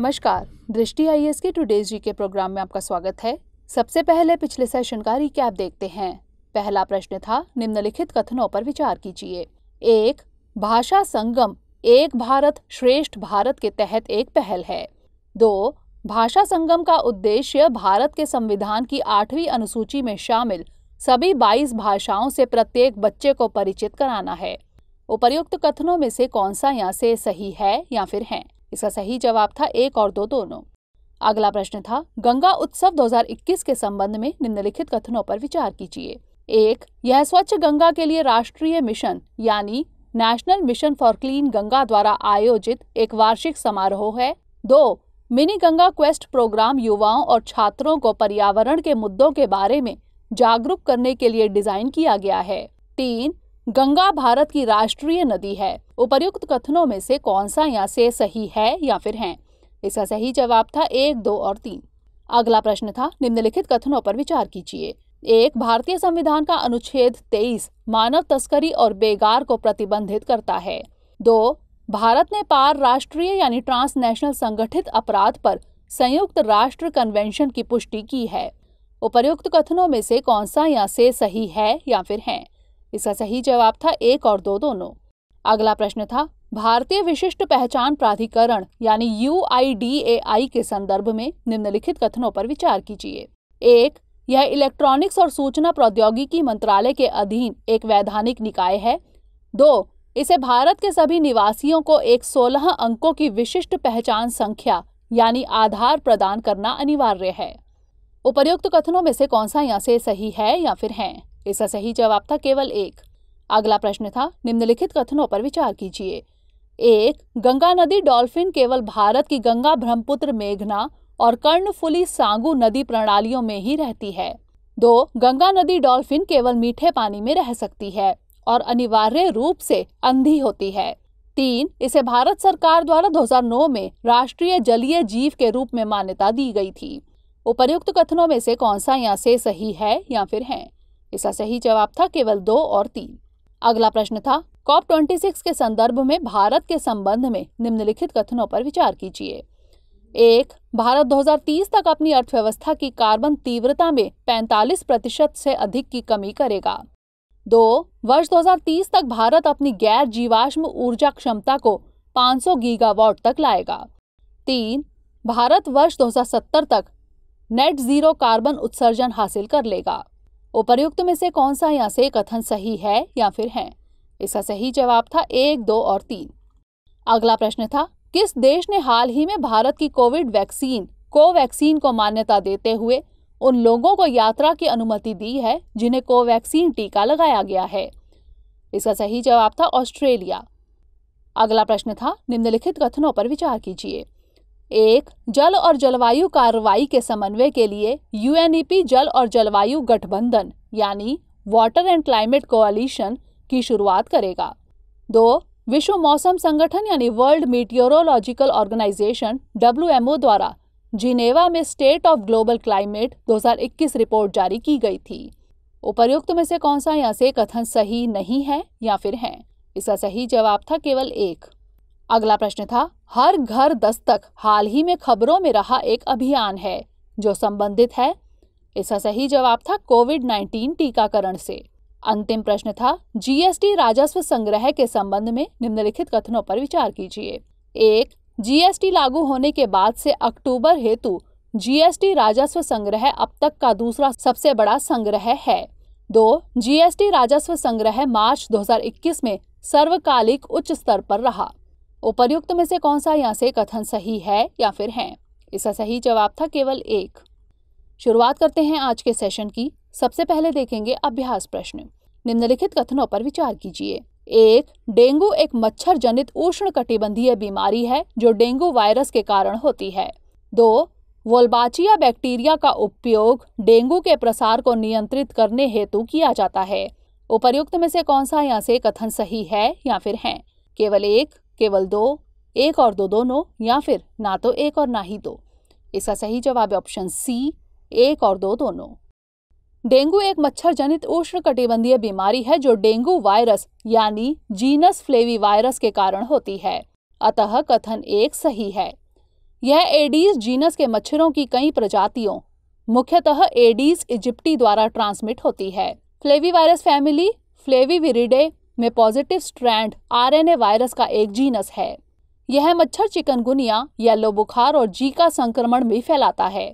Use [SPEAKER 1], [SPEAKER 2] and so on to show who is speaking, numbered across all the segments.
[SPEAKER 1] नमस्कार दृष्टि I S के टूडेज जी के प्रोग्राम में आपका स्वागत है सबसे पहले पिछले सेशन का रिकैप देखते हैं पहला प्रश्न था निम्नलिखित कथनों पर विचार कीजिए एक भाषा संगम एक भारत श्रेष्ठ भारत के तहत एक पहल है दो भाषा संगम का उद्देश्य भारत के संविधान की आठवीं अनुसूची में शामिल सभी बाईस भाषाओं से प्रत्येक बच्चे को परिचित कराना है उपर्युक्त कथनों में से कौन सा यहाँ से सही है या फिर है इसका सही जवाब था एक और दो दोनों अगला प्रश्न था गंगा उत्सव 2021 के संबंध में निम्नलिखित कथनों पर विचार कीजिए एक यह स्वच्छ गंगा के लिए राष्ट्रीय मिशन यानी national mission for clean Ganga द्वारा आयोजित एक वार्षिक समारोह है दो मिनी गंगा क्वेस्ट प्रोग्राम युवाओं और छात्रों को पर्यावरण के मुद्दों के बारे में जागरूक करने के लिए डिजाइन किया गया है तीन गंगा भारत की राष्ट्रीय नदी है उपर्युक्त कथनों में से कौन सा यहाँ से सही है या फिर है इसका सही जवाब था एक दो और तीन अगला प्रश्न था निम्नलिखित कथनों पर विचार कीजिए एक भारतीय संविधान का अनुच्छेद 23 मानव तस्करी और बेगार को प्रतिबंधित करता है दो भारत ने पार राष्ट्रीय यानी ट्रांसनेशनल संगठित अपराध पर संयुक्त राष्ट्र कन्वेंशन की पुष्टि की है उपर्युक्त कथनों में से कौन सा यहाँ से सही है या फिर है इसका सही जवाब था एक और दो दोनों अगला प्रश्न था भारतीय विशिष्ट पहचान प्राधिकरण यानी यू के संदर्भ में निम्नलिखित कथनों पर विचार कीजिए एक यह इलेक्ट्रॉनिक्स और सूचना प्रौद्योगिकी मंत्रालय के अधीन एक वैधानिक निकाय है दो इसे भारत के सभी निवासियों को एक सोलह अंकों की विशिष्ट पहचान संख्या यानी आधार प्रदान करना अनिवार्य है उपर्युक्त कथनों में से कौन सा यहाँ से सही है या फिर है इसका सही जवाब था केवल एक अगला प्रश्न था निम्नलिखित कथनों पर विचार कीजिए एक गंगा नदी डॉल्फिन केवल भारत की गंगा ब्रह्मपुत्र मेघना और कर्णफुली सांगू नदी प्रणालियों में ही रहती है दो गंगा नदी डॉल्फिन केवल मीठे पानी में रह सकती है और अनिवार्य रूप से अंधी होती है तीन इसे भारत सरकार द्वारा 2009 में राष्ट्रीय जलीय जीव के रूप में मान्यता दी गई थी उपर्युक्त कथनों में से कौन सा यहाँ से सही है या फिर है इसका सही जवाब था केवल दो और तीन अगला प्रश्न था कॉप ट्वेंटी सिक्स के संदर्भ में भारत के संबंध में निम्नलिखित कथनों पर विचार कीजिए एक भारत 2030 तक अपनी अर्थव्यवस्था की कार्बन तीव्रता में 45 प्रतिशत से अधिक की कमी करेगा दो वर्ष 2030 तक भारत अपनी गैर जीवाश्म ऊर्जा क्षमता को 500 गीगावाट तक लाएगा तीन भारत वर्ष 2070 तक नेट जीरो कार्बन उत्सर्जन हासिल कर लेगा उपर्युक्त में से कौन सा यहाँ से कथन सही है या फिर है इसका सही जवाब था एक दो और तीन अगला प्रश्न था किस देश ने हाल ही में भारत की कोविड वैक्सीन कोवैक्सीन को मान्यता देते हुए उन लोगों को यात्रा की अनुमति दी है जिन्हें कोवैक्सीन टीका लगाया गया है इसका सही जवाब था ऑस्ट्रेलिया अगला प्रश्न था निम्नलिखित कथनों पर विचार कीजिए एक जल और जलवायु कार्रवाई के समन्वय के लिए यूएनईपी e जल और जलवायु गठबंधन यानी वाटर एंड क्लाइमेट कोअलिशन की शुरुआत करेगा दो विश्व मौसम संगठन यानी वर्ल्ड मीटियोरोलॉजिकल ऑर्गेनाइजेशन डब्ल्यू द्वारा जिनेवा में state of global climate 2021 report जारी की गई थी उपर्युक्त में से कौन सा यहाँ से कथन सही नहीं है या फिर है इसका सही जवाब था केवल एक अगला प्रश्न था हर घर दस्तक हाल ही में खबरों में रहा एक अभियान है जो संबंधित है इसका सही जवाब था कोविड 19 टीकाकरण से अंतिम प्रश्न था जीएसटी राजस्व संग्रह के संबंध में निम्नलिखित कथनों पर विचार कीजिए एक जीएसटी लागू होने के बाद से अक्टूबर हेतु जीएसटी राजस्व संग्रह अब तक का दूसरा सबसे बड़ा संग्रह है दो जीएसटी राजस्व संग्रह मार्च 2021 में सर्वकालिक उच्च स्तर पर रहा उपर्युक्त में से कौन सा यहाँ से कथन सही है या फिर है इसका सही जवाब था केवल एक शुरुआत करते हैं आज के सेशन की सबसे पहले देखेंगे अभ्यास प्रश्न निम्नलिखित कथनों पर विचार कीजिए एक डेंगू एक मच्छर जनित उष्ण कटिबंधीय बीमारी है जो डेंगू वायरस के कारण होती है दो वोल्बाचिया बैक्टीरिया का उपयोग डेंगू के प्रसार को नियंत्रित करने हेतु किया जाता है उपर्युक्त में से कौन सा यहाँ से कथन सही है या फिर है केवल एक केवल दो एक और दो दोनों या फिर ना तो एक और ना ही दो इसका सही जवाब है ऑप्शन सी एक और दो दोनों डेंगू एक मच्छर जनित उष्ण कटिबंधीय बीमारी है जो डेंगू वायरस यानी जीनस फ्लेवी वायरस के कारण होती है अतः कथन एक सही है यह एडीज जीनस के मच्छरों की कई प्रजातियों मुख्यतः एडीज इजिप्टी द्वारा ट्रांसमिट होती है flavivirus family Flaviviridae में पॉजिटिव स्ट्रैंड आरएनए वायरस का एक जीनस है यह मच्छर चिकनगुनिया येलो बुखार और जीका संक्रमण भी फैलाता है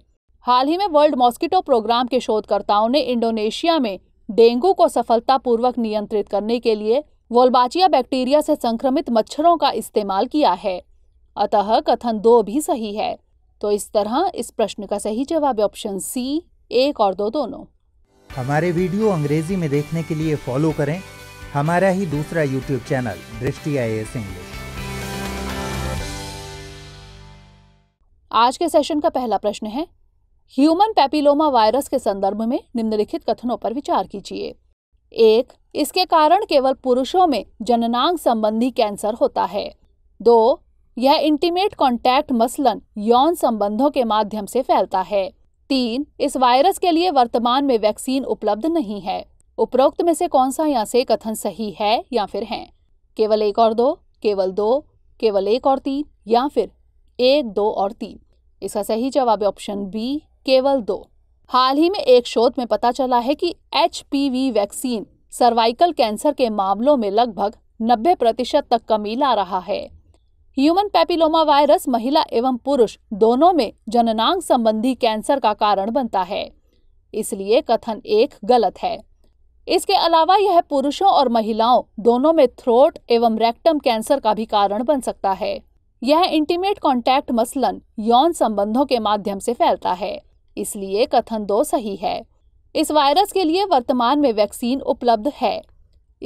[SPEAKER 1] हाल ही में वर्ल्ड मॉस्किटो प्रोग्राम के शोधकर्ताओं ने इंडोनेशिया में डेंगू को सफलतापूर्वक नियंत्रित करने के लिए वोल्बाचिया बैक्टीरिया से संक्रमित मच्छरों का इस्तेमाल किया है अतः कथन दो भी सही है तो इस तरह इस प्रश्न का सही जवाब ऑप्शन सी एक और दो दोनों हमारे वीडियो अंग्रेजी में देखने के लिए फॉलो करें हमारा ही दूसरा यूट्यूब चैनल दृष्टि आई इंग्लिश आज के सेशन का पहला प्रश्न है ह्यूमन पैपिलोमा वायरस के संदर्भ में निम्नलिखित कथनों पर विचार कीजिए एक इसके कारण केवल पुरुषों में जननांग संबंधी कैंसर होता है दो यह इंटीमेट कॉन्टैक्ट मसलन यौन संबंधों के माध्यम से फैलता है तीन इस वायरस के लिए वर्तमान में वैक्सीन उपलब्ध नहीं है उपरोक्त में से कौन सा यहाँ से कथन सही है या फिर है केवल एक और दो केवल दो केवल एक और तीन या फिर एक दो और तीन इसका सही जवाब है ऑप्शन बी केवल दो हाल ही में एक शोध में पता चला है कि एच वैक्सीन सर्वाइकल कैंसर के मामलों में लगभग 90 प्रतिशत तक कमी ला रहा है ह्यूमन पैपिलोमा वायरस महिला एवं पुरुष दोनों में जननांग संबंधी कैंसर का कारण बनता है इसलिए कथन एक गलत है इसके अलावा यह पुरुषों और महिलाओं दोनों में थ्रोट एवं रेक्टम कैंसर का भी कारण बन सकता है यह इंटीमेट कॉन्टैक्ट मसलन यौन संबंधों के माध्यम से फैलता है इसलिए कथन दो सही है इस वायरस के लिए वर्तमान में वैक्सीन उपलब्ध है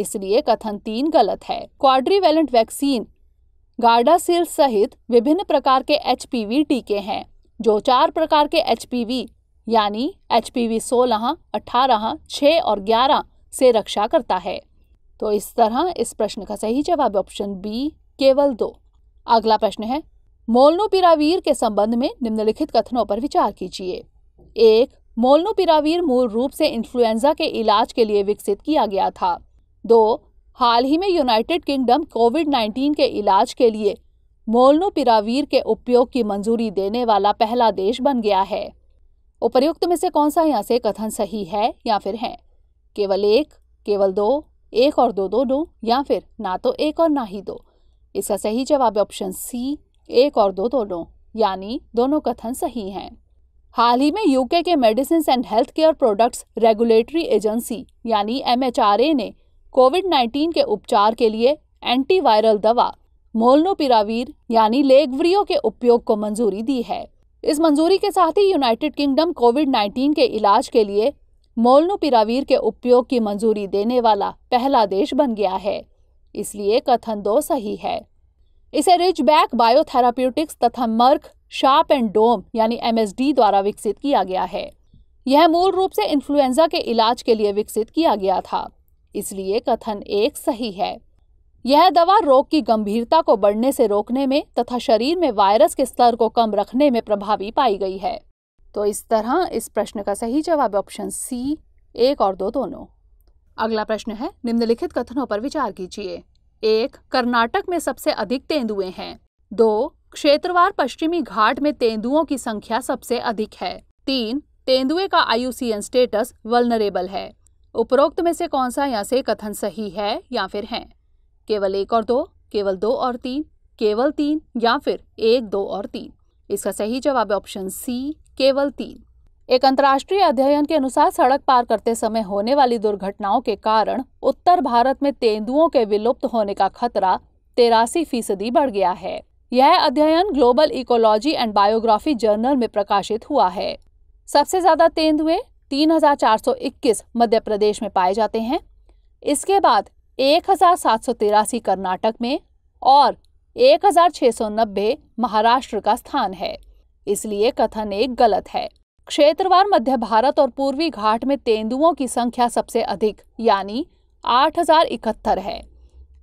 [SPEAKER 1] इसलिए कथन तीन गलत है क्वाड्रीवेलेंट वैक्सीन गार्डासिल सहित विभिन्न प्रकार के एच टीके हैं जो चार प्रकार के एच यानी एच पी वी सोलह अठारह छः और ग्यारह से रक्षा करता है तो इस तरह इस प्रश्न का सही जवाब ऑप्शन बी केवल दो अगला प्रश्न है मोलनोपिरावीर के संबंध में निम्नलिखित कथनों पर विचार कीजिए एक मोलनोपिरावीर मूल रूप से इन्फ्लुएंजा के इलाज के लिए विकसित किया गया था दो हाल ही में यूनाइटेड किंगडम कोविड 19 के इलाज के लिए मोलनोपिरावीर के उपयोग की मंजूरी देने वाला पहला देश बन गया है उपर्युक्त में से कौन सा यहाँ से कथन सही है या फिर है केवल एक केवल दो एक और दो दोनों या फिर ना तो एक और ना ही दो इसका सही जवाब ऑप्शन सी एक और दो दोनों यानी दोनों कथन सही हैं हाल ही में यूके के medicine and health care products regulatory agency यानी एम ने कोविड 19 के उपचार के लिए एंटीवायरल दवा मोलनोपिरावीर यानी लेगवरियो के उपयोग को मंजूरी दी है इस मंजूरी के साथ ही यूनाइटेड किंगडम कोविड 19 के इलाज के लिए मोलनुपिरावीर के उपयोग की मंजूरी देने वाला पहला देश बन गया है इसलिए कथन दो सही है इसे रिच बैक बायोथेराप्यूटिक्स तथा मर्क शार्प एंड डोम यानी एम द्वारा विकसित किया गया है यह मूल रूप से इन्फ्लुएंजा के इलाज के लिए विकसित किया गया था इसलिए कथन एक सही है यह दवा रोग की गंभीरता को बढ़ने से रोकने में तथा शरीर में वायरस के स्तर को कम रखने में प्रभावी पाई गई है तो इस तरह इस प्रश्न का सही जवाब ऑप्शन सी एक और दो दोनों अगला प्रश्न है निम्नलिखित कथनों पर विचार कीजिए एक कर्नाटक में सबसे अधिक तेंदुए हैं दो क्षेत्रवार पश्चिमी घाट में तेंदुओं की संख्या सबसे अधिक है तीन तेंदुए का आयुसीएन स्टेटस वलनरेबल है उपरोक्त में से कौन सा यहाँ से कथन सही है या फिर है केवल एक और दो केवल दो और तीन केवल तीन या फिर एक दो और तीन इसका सही जवाब है ऑप्शन सी केवल तीन एक अंतर्राष्ट्रीय अध्ययन के अनुसार सड़क पार करते समय होने वाली दुर्घटनाओं के कारण उत्तर भारत में तेंदुओं के विलुप्त होने का खतरा तेरासी फीसदी बढ़ गया है यह अध्ययन global ecology and biography journal में प्रकाशित हुआ है सबसे ज्यादा तेंदुए 3,421 मध्य प्रदेश में पाए जाते हैं इसके बाद एक हज़ार सात सौ तिरासी कर्नाटक में और एक हज़ार सौ नब्बे महाराष्ट्र का स्थान है इसलिए कथन एक गलत है क्षेत्रवार मध्य भारत और पूर्वी घाट में तेंदुओं की संख्या सबसे अधिक यानी आठ हजार इकहत्तर है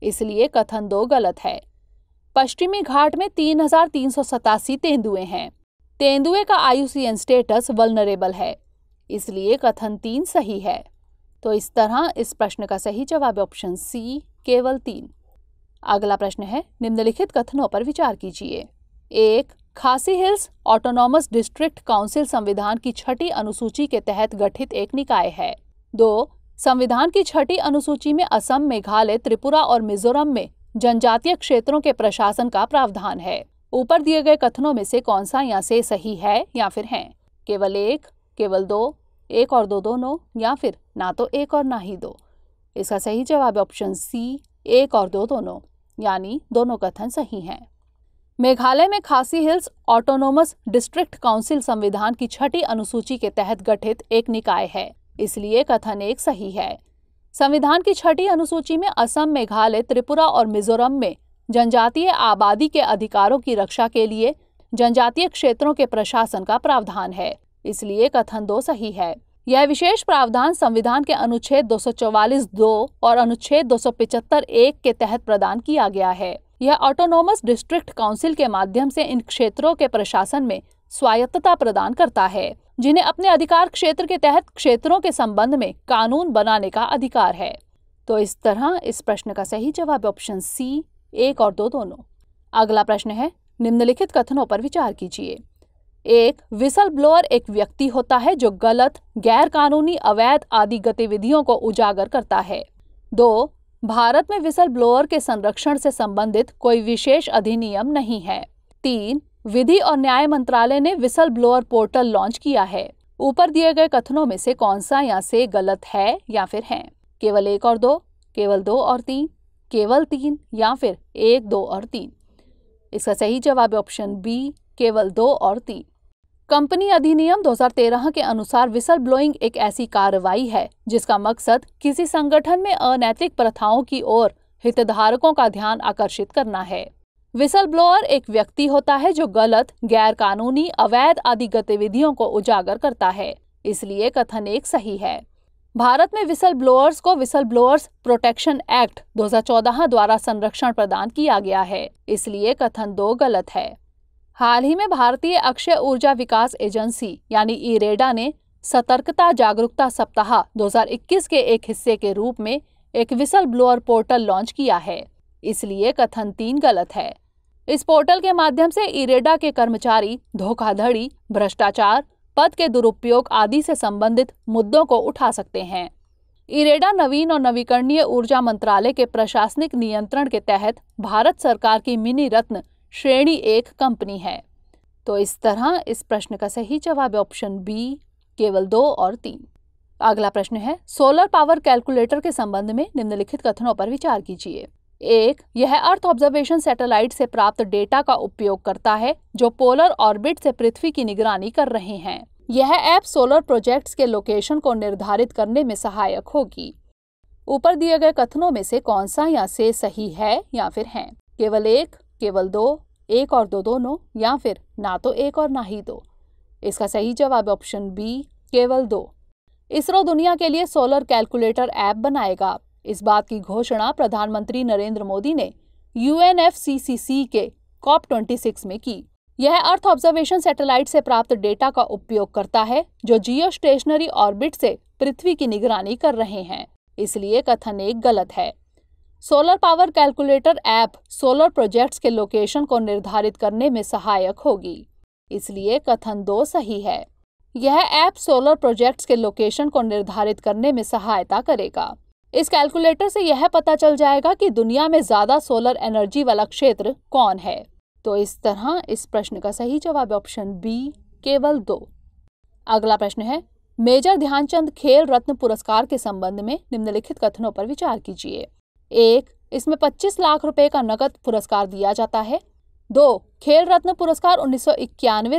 [SPEAKER 1] इसलिए कथन दो गलत है पश्चिमी घाट में तीन हजार तीन सौ सतासी तेंदुए हैं तेंदुए का आयुसीएन स्टेटस वलनरेबल है इसलिए कथन तीन सही है तो इस तरह इस प्रश्न का सही जवाब ऑप्शन सी केवल तीन अगला प्रश्न है निम्नलिखित कथनों पर विचार कीजिए एक खासी हिल्स ऑटोनॉमस डिस्ट्रिक्ट काउंसिल संविधान की छठी अनुसूची के तहत गठित एक निकाय है दो संविधान की छठी अनुसूची में असम मेघालय त्रिपुरा और मिजोरम में जनजातीय क्षेत्रों के प्रशासन का प्रावधान है ऊपर दिए गए कथनों में से कौन सा यहाँ से सही है या फिर है केवल एक केवल दो एक और दो दोनों या फिर ना तो एक और ना ही दो इसका सही जवाब ऑप्शन सी एक और दो दोनों यानी दोनों कथन सही हैं मेघालय में खासी हिल्स ऑटोनोमस डिस्ट्रिक्ट काउंसिल संविधान की छठी अनुसूची के तहत गठित एक निकाय है इसलिए कथन एक सही है संविधान की छठी अनुसूची में असम मेघालय त्रिपुरा और मिजोरम में जनजातीय आबादी के अधिकारों की रक्षा के लिए जनजातीय क्षेत्रों के प्रशासन का प्रावधान है इसलिए कथन दो सही है यह विशेष प्रावधान संविधान के अनुच्छेद 244 दो और अनुच्छेद 275 एक के तहत प्रदान किया गया है यह ऑटोनोमस डिस्ट्रिक्ट काउंसिल के माध्यम से इन क्षेत्रों के प्रशासन में स्वायत्तता प्रदान करता है जिन्हें अपने अधिकार क्षेत्र के तहत क्षेत्रों के संबंध में कानून बनाने का अधिकार है तो इस तरह इस प्रश्न का सही जवाब ऑप्शन सी एक और दो दोनों अगला प्रश्न है निम्नलिखित कथनों पर विचार कीजिए एक विसल ब्लोअर एक व्यक्ति होता है जो गलत गैर कानूनी अवैध आदि गतिविधियों को उजागर करता है दो भारत में विसल ब्लोअर के संरक्षण से संबंधित कोई विशेष अधिनियम नहीं है तीन विधि और न्याय मंत्रालय ने विसल ब्लोअर पोर्टल लॉन्च किया है ऊपर दिए गए कथनों में से कौन सा या से गलत है या फिर है केवल एक और दो केवल दो और तीन केवल तीन या फिर एक दो और तीन इसका सही जवाब ऑप्शन बी केवल दो और तीन कंपनी अधिनियम 2013 के अनुसार विसल ब्लोइंग एक ऐसी कार्रवाई है जिसका मकसद किसी संगठन में अनैतिक प्रथाओं की ओर हितधारकों का ध्यान आकर्षित करना है विसल ब्लोअर एक व्यक्ति होता है जो गलत गैर कानूनी अवैध आदि गतिविधियों को उजागर करता है इसलिए कथन एक सही है भारत में विसल ब्लोअर्स को विसल ब्लोअर्स प्रोटेक्शन एक्ट 2014 द्वारा संरक्षण प्रदान किया गया है इसलिए कथन दो गलत है हाल ही में भारतीय अक्षय ऊर्जा विकास एजेंसी यानी ईरेडा ने सतर्कता जागरूकता सप्ताह 2021 के एक हिस्से के रूप में एक विसल ब्लोअर पोर्टल लॉन्च किया है इसलिए कथन तीन गलत है इस पोर्टल के माध्यम से इरेडा के कर्मचारी धोखाधड़ी भ्रष्टाचार पद के दुरुपयोग आदि से संबंधित मुद्दों को उठा सकते हैं इरेडा नवीन और नवीकरणीय ऊर्जा मंत्रालय के प्रशासनिक नियंत्रण के तहत भारत सरकार की मिनी रत्न श्रेणी एक कंपनी है तो इस तरह इस प्रश्न का सही जवाब ऑप्शन बी केवल दो और तीन अगला प्रश्न है सोलर पावर कैलकुलेटर के संबंध में निम्नलिखित कथनों पर विचार कीजिए एक यह अर्थ ऑब्जर्वेशन सैटेलाइट से प्राप्त डेटा का उपयोग करता है जो पोलर ऑर्बिट से पृथ्वी की निगरानी कर रहे हैं यह ऐप सोलर प्रोजेक्ट्स के लोकेशन को निर्धारित करने में सहायक होगी ऊपर दिए गए कथनों में से कौन सा या से सही है या फिर है केवल एक केवल दो एक और दो दोनों या फिर ना तो एक और ना ही दो इसका सही जवाब ऑप्शन बी केवल दो इसरो दुनिया के लिए सोलर कैलकुलेटर ऐप बनाएगा इस बात की घोषणा प्रधानमंत्री नरेंद्र मोदी ने यू के कॉप ट्वेंटी में की यह अर्थ ऑब्जर्वेशन सैटेलाइट से प्राप्त डेटा का उपयोग करता है जो जियो स्टेशनरी ऑर्बिट से पृथ्वी की निगरानी कर रहे हैं इसलिए कथन एक गलत है solar power calculator app solar projects के लोकेशन को निर्धारित करने में सहायक होगी इसलिए कथन दो सही है यह ऐप सोलर प्रोजेक्ट्स के लोकेशन को निर्धारित करने में सहायता करेगा इस कैलकुलेटर से यह पता चल जाएगा कि दुनिया में ज्यादा सोलर एनर्जी वाला क्षेत्र कौन है तो इस तरह इस प्रश्न का सही जवाब ऑप्शन बी केवल दो अगला प्रश्न है मेजर ध्यानचंद खेल रत्न पुरस्कार के संबंध में निम्नलिखित कथनों पर विचार कीजिए एक इसमें 25 लाख रुपए का नकद पुरस्कार दिया जाता है दो खेल रत्न पुरस्कार उन्नीस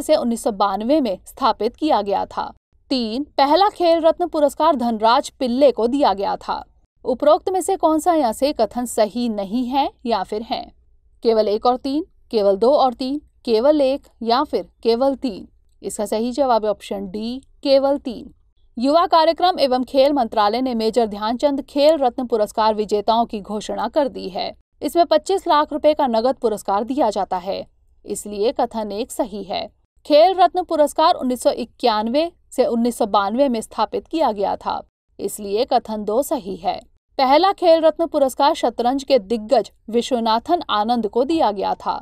[SPEAKER 1] से उन्नीस में स्थापित किया गया था तीन पहला खेल रत्न पुरस्कार धनराज पिल्ले को दिया गया था उपरोक्त में से कौन सा यहाँ से कथन सही नहीं है या फिर है केवल एक और तीन केवल दो और तीन केवल एक या फिर केवल तीन इसका सही जवाब ऑप्शन डी केवल तीन युवा कार्यक्रम एवं खेल मंत्रालय ने मेजर ध्यानचंद खेल रत्न पुरस्कार विजेताओं की घोषणा कर दी है इसमें 25 लाख रुपए का नगद पुरस्कार दिया जाता है इसलिए कथन एक सही है खेल रत्न पुरस्कार उन्नीस से उन्नीस में स्थापित किया गया था इसलिए कथन दो सही है पहला खेल रत्न पुरस्कार शतरंज के दिग्गज विश्वनाथन आनंद को दिया गया था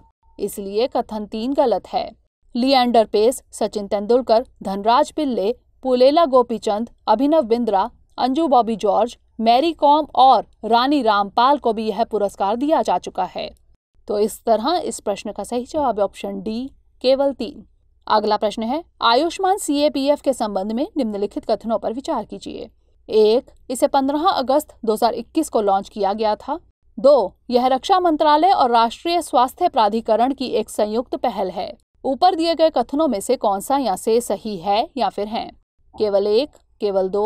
[SPEAKER 1] इसलिए कथन तीन गलत है लियांडर पेस सचिन तेंदुलकर धनराज पिल्ले पुलेला गोपीचंद अभिनव बिंद्रा अंजू बॉबी जॉर्ज मैरी कॉम और रानी रामपाल को भी यह पुरस्कार दिया जा चुका है तो इस तरह इस प्रश्न का सही जवाब ऑप्शन डी केवल तीन अगला प्रश्न है आयुष्मान सी के संबंध में निम्नलिखित कथनों पर विचार कीजिए एक इसे 15 अगस्त 2021 को लॉन्च किया गया था दो यह रक्षा मंत्रालय और राष्ट्रीय स्वास्थ्य प्राधिकरण की एक संयुक्त पहल है ऊपर दिए गए कथनों में से कौन सा या से सही है या फिर है केवल एक केवल दो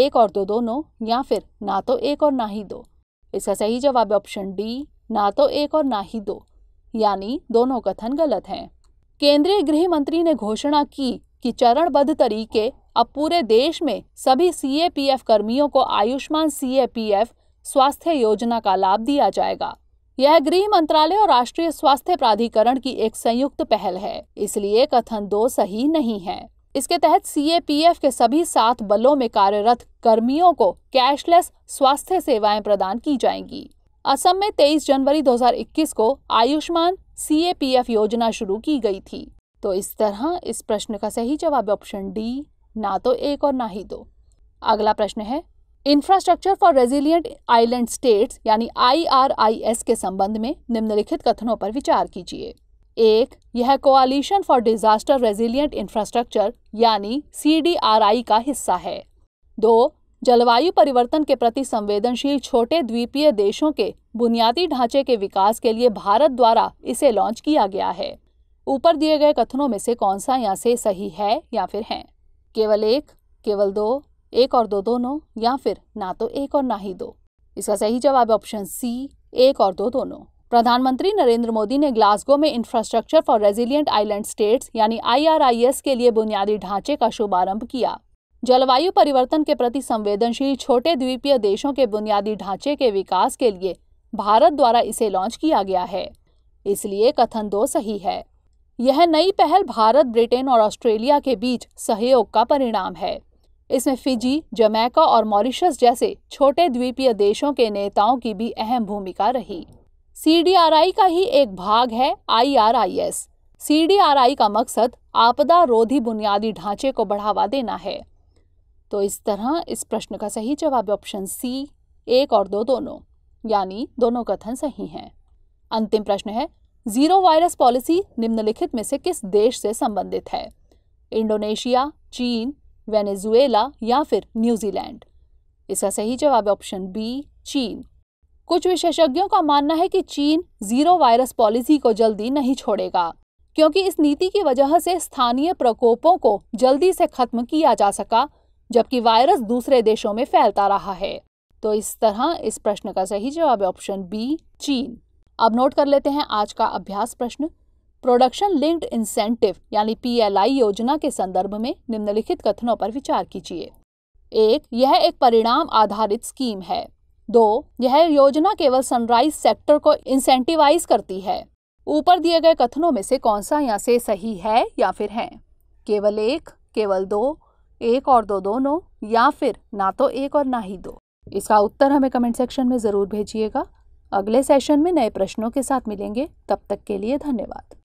[SPEAKER 1] एक और दो तो दोनों या फिर ना तो एक और ना ही दो इसका सही जवाब ऑप्शन डी ना तो एक और ना ही दो यानी दोनों कथन गलत हैं केंद्रीय गृह मंत्री ने घोषणा की कि चरणबद्ध तरीके अब पूरे देश में सभी सी कर्मियों को आयुष्मान सी स्वास्थ्य योजना का लाभ दिया जाएगा यह गृह मंत्रालय और राष्ट्रीय स्वास्थ्य प्राधिकरण की एक संयुक्त पहल है इसलिए कथन दो सही नहीं है इसके तहत सीएपीएफ के सभी सात बलों में कार्यरत कर्मियों को कैशलेस स्वास्थ्य सेवाएं प्रदान की जाएंगी असम में 23 जनवरी 2021 को आयुष्मान सीएपीएफ योजना शुरू की गई थी तो इस तरह इस प्रश्न का सही जवाब ऑप्शन डी ना तो एक और ना ही दो अगला प्रश्न है infrastructure for resilient island states यानी आईआरआईएस के संबंध में निम्नलिखित कथनों पर विचार कीजिए एक यह coalition for disaster resilient infrastructure यानी सी का हिस्सा है दो जलवायु परिवर्तन के प्रति संवेदनशील छोटे द्वीपीय देशों के बुनियादी ढांचे के विकास के लिए भारत द्वारा इसे लॉन्च किया गया है ऊपर दिए गए कथनों में से कौन सा यहाँ से सही है या फिर है केवल एक केवल दो एक और दो दोनों या फिर ना तो एक और ना ही दो इसका सही जवाब ऑप्शन सी एक और दो दोनों प्रधानमंत्री नरेंद्र मोदी ने ग्लासगो में infrastructure for resilient island states यानी आईआरआईएस के लिए बुनियादी ढांचे का शुभारंभ किया जलवायु परिवर्तन के प्रति संवेदनशील छोटे द्वीपीय देशों के बुनियादी ढांचे के विकास के लिए भारत द्वारा इसे लॉन्च किया गया है इसलिए कथन दो सही है यह नई पहल भारत ब्रिटेन और ऑस्ट्रेलिया के बीच सहयोग का परिणाम है इसमें फिजी जमैका और मॉरिशस जैसे छोटे द्वीपीय देशों के नेताओं की भी अहम भूमिका रही सीडीआरआई का ही एक भाग है आईआरआईएस सीडीआरआई का मकसद आपदा रोधी बुनियादी ढांचे को बढ़ावा देना है तो इस तरह इस प्रश्न का सही जवाब ऑप्शन सी एक और दो दोनों यानी दोनों कथन सही हैं अंतिम प्रश्न है जीरो वायरस पॉलिसी निम्नलिखित में से किस देश से संबंधित है इंडोनेशिया चीन वेनेजुएला या फिर न्यूजीलैंड इसका सही जवाब ऑप्शन बी चीन कुछ विशेषज्ञों का मानना है कि चीन जीरो वायरस पॉलिसी को जल्दी नहीं छोड़ेगा क्योंकि इस नीति की वजह से स्थानीय प्रकोपों को जल्दी से खत्म किया जा सका जबकि वायरस दूसरे देशों में फैलता रहा है तो इस तरह इस प्रश्न का सही जवाब ऑप्शन बी चीन अब नोट कर लेते हैं आज का अभ्यास प्रश्न प्रोडक्शन लिंक्ड इंसेंटिव यानी पीएलआई योजना के संदर्भ में निम्नलिखित कथनों पर विचार कीजिए एक यह एक परिणाम आधारित स्कीम है दो यह योजना केवल सनराइज सेक्टर को इंसेंटिवाइज करती है ऊपर दिए गए कथनों में से कौन सा यहाँ से सही है या फिर है केवल एक केवल दो एक और दो दोनों या फिर ना तो एक और ना ही दो इसका उत्तर हमें कमेंट सेक्शन में ज़रूर भेजिएगा अगले सेशन में नए प्रश्नों के साथ मिलेंगे तब तक के लिए धन्यवाद